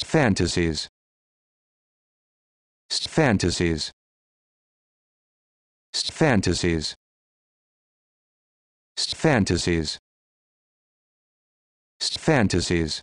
fantasies fantasies fantasies fantasies fantasies